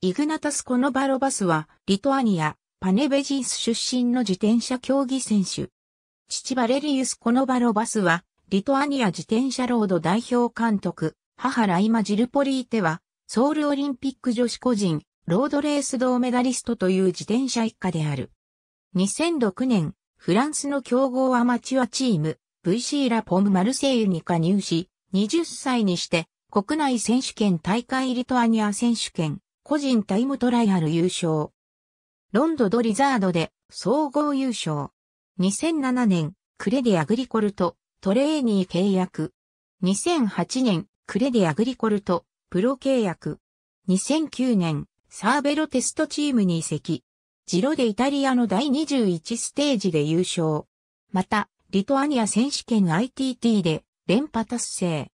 イグナタス・コノバロバスは、リトアニア、パネベジンス出身の自転車競技選手。父バレリウス・コノバロバスは、リトアニア自転車ロード代表監督、母ライマ・ジルポリーテは、ソウルオリンピック女子個人、ロードレース銅メダリストという自転車一家である。2006年、フランスの強豪アマチュアチーム、VC ラポム・マルセイユに加入し、20歳にして、国内選手権大会リトアニア選手権、個人タイムトライアル優勝。ロンドドリザードで総合優勝。2007年、クレディアグリコルとトレーニー契約。2008年、クレディアグリコルとプロ契約。2009年、サーベロテストチームに移籍。ジロでイタリアの第21ステージで優勝。また、リトアニア選手権 ITT で連覇達成。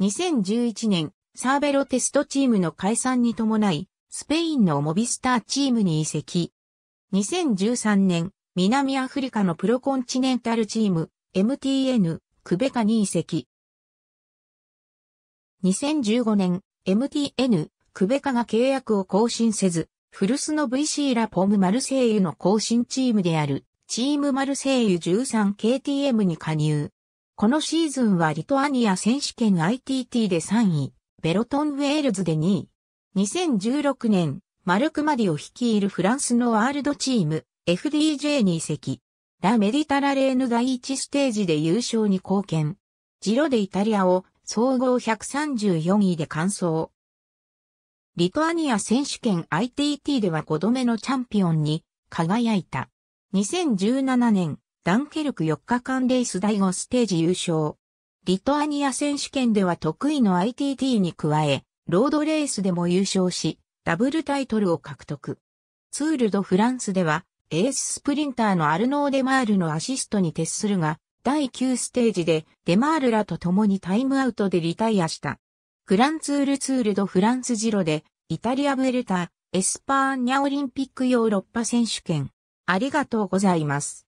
2011年、サーベロテストチームの解散に伴い、スペインのモビスターチームに移籍。2013年、南アフリカのプロコンチネンタルチーム、MTN、クベカに移籍。2015年、MTN、クベカが契約を更新せず、フルスの VC ラポムマルセイユの更新チームである、チームマルセイユ 13KTM に加入。このシーズンはリトアニア選手権 ITT で3位、ベロトンウェールズで2位、2016年、マルク・マディを率いるフランスのワールドチーム、FDJ に移籍。ラ・メディタラレーヌ第1ステージで優勝に貢献。ジロでイタリアを総合134位で完走。リトアニア選手権 ITT では5度目のチャンピオンに輝いた。2017年、ダンケルク4日間レース第5ステージ優勝。リトアニア選手権では得意の ITT に加え、ロードレースでも優勝し、ダブルタイトルを獲得。ツール・ド・フランスでは、エーススプリンターのアルノー・デマールのアシストに徹するが、第9ステージでデマールらと共にタイムアウトでリタイアした。グランツール・ツール・ド・フランスジロで、イタリア・ブエルタ、エスパーニャオリンピックヨーロッパ選手権。ありがとうございます。